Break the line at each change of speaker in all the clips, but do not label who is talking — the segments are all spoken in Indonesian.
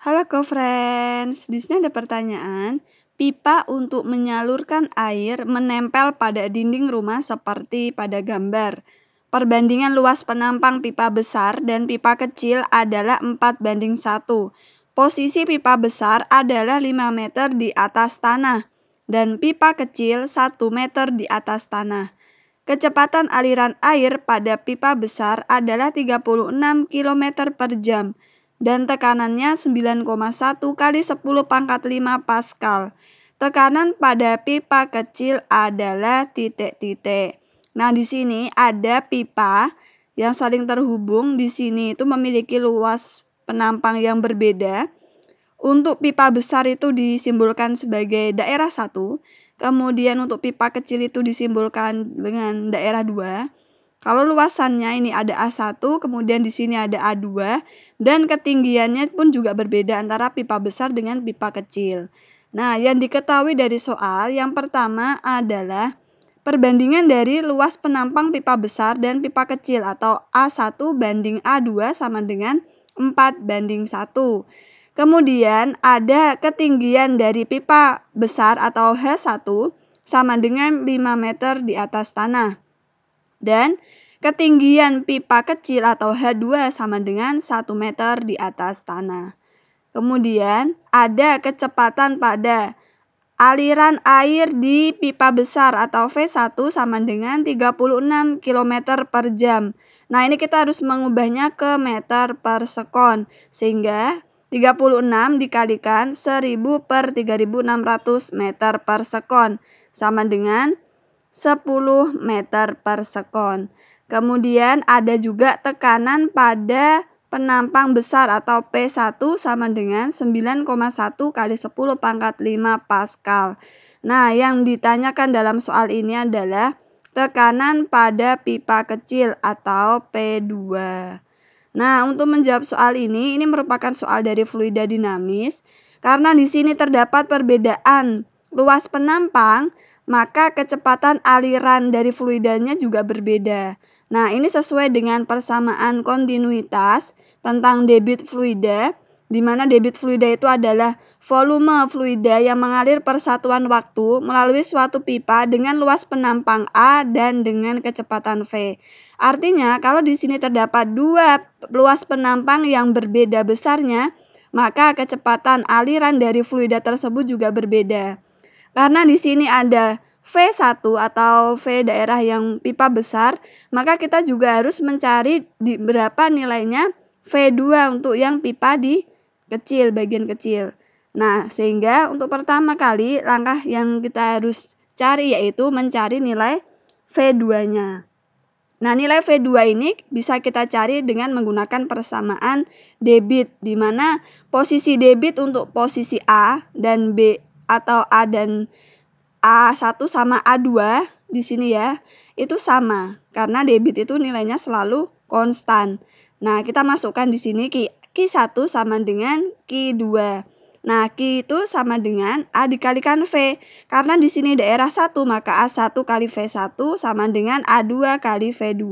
Halo co-friends, di sini ada pertanyaan. Pipa untuk menyalurkan air menempel pada dinding rumah seperti pada gambar. Perbandingan luas penampang pipa besar dan pipa kecil adalah 4 banding 1. Posisi pipa besar adalah 5 meter di atas tanah dan pipa kecil 1 meter di atas tanah. Kecepatan aliran air pada pipa besar adalah 36 km per jam dan tekanannya 9,1 kali 10 pangkat 5 Pascal. Tekanan pada pipa kecil adalah titik-titik. Nah, di sini ada pipa yang saling terhubung di sini itu memiliki luas penampang yang berbeda. Untuk pipa besar itu disimbolkan sebagai daerah satu. kemudian untuk pipa kecil itu disimbolkan dengan daerah 2 kalau luasannya ini ada A1, kemudian di sini ada A2, dan ketinggiannya pun juga berbeda antara pipa besar dengan pipa kecil. Nah, yang diketahui dari soal yang pertama adalah perbandingan dari luas penampang pipa besar dan pipa kecil atau A1 banding A2 sama dengan 4 banding 1. Kemudian ada ketinggian dari pipa besar atau H1 sama dengan 5 meter di atas tanah dan ketinggian pipa kecil atau H2 sama dengan 1 meter di atas tanah. Kemudian ada kecepatan pada aliran air di pipa besar atau V1 sama dengan 36 km per jam. Nah ini kita harus mengubahnya ke meter per sekon sehingga 36 dikalikan 1000 per 3600 meter per sekon sama dengan 10 meter per sekon. Kemudian ada juga tekanan pada penampang besar atau P1 sama dengan 9,1 kali 10 pangkat 5 Pascal. Nah, yang ditanyakan dalam soal ini adalah tekanan pada pipa kecil atau P2. Nah, untuk menjawab soal ini, ini merupakan soal dari fluida dinamis karena di sini terdapat perbedaan luas penampang, maka kecepatan aliran dari fluidanya juga berbeda. Nah, ini sesuai dengan persamaan kontinuitas tentang debit fluida, di mana debit fluida itu adalah volume fluida yang mengalir persatuan waktu melalui suatu pipa dengan luas penampang A dan dengan kecepatan V. Artinya, kalau di sini terdapat dua luas penampang yang berbeda besarnya, maka kecepatan aliran dari fluida tersebut juga berbeda. Karena di sini ada V1 atau V daerah yang pipa besar, maka kita juga harus mencari di berapa nilainya V2 untuk yang pipa di kecil, bagian kecil. Nah, sehingga untuk pertama kali langkah yang kita harus cari yaitu mencari nilai V2-nya. Nah, nilai V2 ini bisa kita cari dengan menggunakan persamaan debit, di mana posisi debit untuk posisi A dan B atau A dan A1 sama A2 di sini ya, itu sama karena debit itu nilainya selalu konstan. Nah, kita masukkan di sini Q, Q1 sama dengan Q2. Nah, Q itu sama dengan A dikalikan V. Karena di sini daerah 1, maka A1 kali V1 sama dengan A2 kali V2.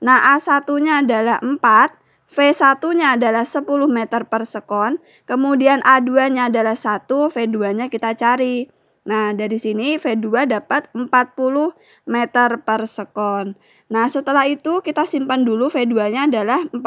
Nah, A1-nya adalah 4, V1-nya adalah 10 meter per sekon, kemudian A2-nya adalah 1, V2-nya kita cari. Nah, dari sini V2 dapat 40 meter per sekon. Nah, setelah itu kita simpan dulu V2-nya adalah 40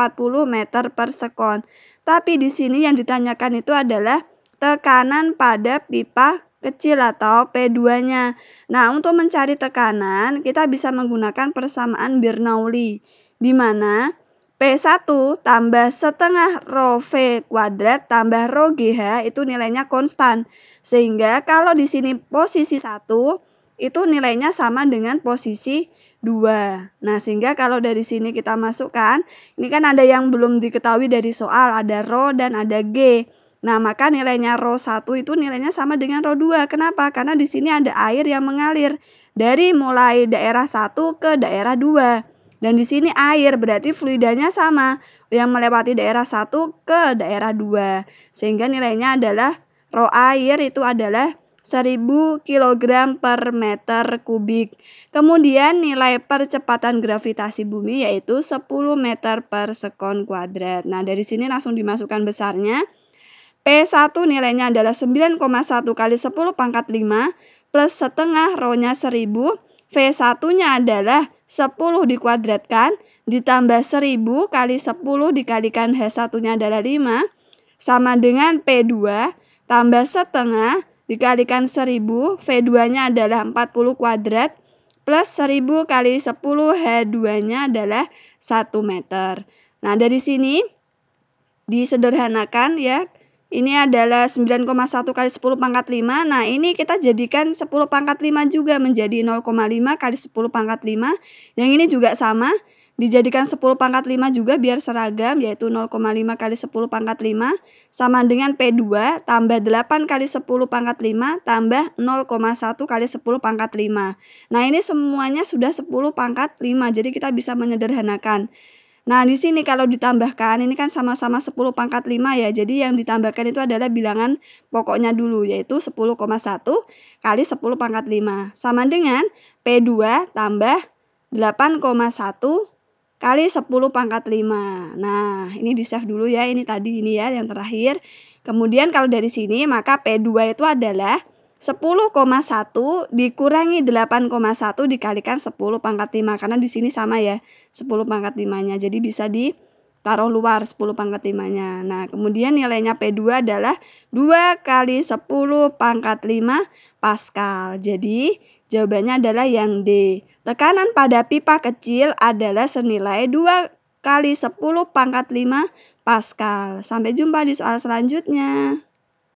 meter per sekon. Tapi di sini yang ditanyakan itu adalah tekanan pada pipa kecil atau P2-nya. Nah, untuk mencari tekanan, kita bisa menggunakan persamaan Bernoulli, di mana P1 tambah setengah rho V kuadrat tambah rho GH itu nilainya konstan. Sehingga kalau di sini posisi satu itu nilainya sama dengan posisi dua. Nah, sehingga kalau dari sini kita masukkan, ini kan ada yang belum diketahui dari soal, ada rho dan ada G. Nah, maka nilainya rho satu itu nilainya sama dengan rho dua. Kenapa? Karena di sini ada air yang mengalir dari mulai daerah satu ke daerah dua. Dan di sini air berarti fluidanya sama yang melewati daerah 1 ke daerah 2. Sehingga nilainya adalah Rho air itu adalah 1000 kg per meter kubik. Kemudian nilai percepatan gravitasi bumi yaitu 10 meter per sekon kuadrat. Nah, dari sini langsung dimasukkan besarnya. P1 nilainya adalah 9,1 kali 10 pangkat 5 plus setengah rho ρ-nya 1000. V1-nya adalah 10 dikuadratkan ditambah 1000 kali 10 dikalikan H1-nya adalah 5 sama dengan P2 tambah setengah dikalikan 1000 V2-nya adalah 40 kuadrat plus 1000 kali 10 H2-nya adalah 1 meter. Nah, dari sini disederhanakan ya ini adalah 9,1 kali 10 pangkat 5. Nah, ini kita jadikan 10 pangkat 5 juga menjadi 0,5 kali 10 pangkat 5. Yang ini juga sama, dijadikan 10 pangkat 5 juga biar seragam, yaitu 0,5 kali 10 pangkat 5. Sama dengan P2, tambah 8 kali 10 pangkat 5, tambah 0,1 kali 10 pangkat 5. Nah, ini semuanya sudah 10 pangkat 5, jadi kita bisa menyederhanakan. Nah, di sini kalau ditambahkan ini kan sama-sama 10 pangkat 5 ya. Jadi yang ditambahkan itu adalah bilangan pokoknya dulu yaitu 10,1 kali 10 pangkat 5 sama dengan P2 tambah 8,1 kali 10 pangkat 5. Nah, ini di save dulu ya. Ini tadi ini ya yang terakhir. Kemudian kalau dari sini maka P2 itu adalah 10,1 dikurangi 8,1 dikalikan 10 pangkat 5 karena di sini sama ya 10 pangkat 5-nya. Jadi bisa ditaruh luar 10 pangkat 5-nya. Nah, kemudian nilainya P2 adalah 2 kali 10 pangkat 5 Pascal. Jadi jawabannya adalah yang D. Tekanan pada pipa kecil adalah senilai 2 kali 10 pangkat 5 Pascal. Sampai jumpa di soal selanjutnya.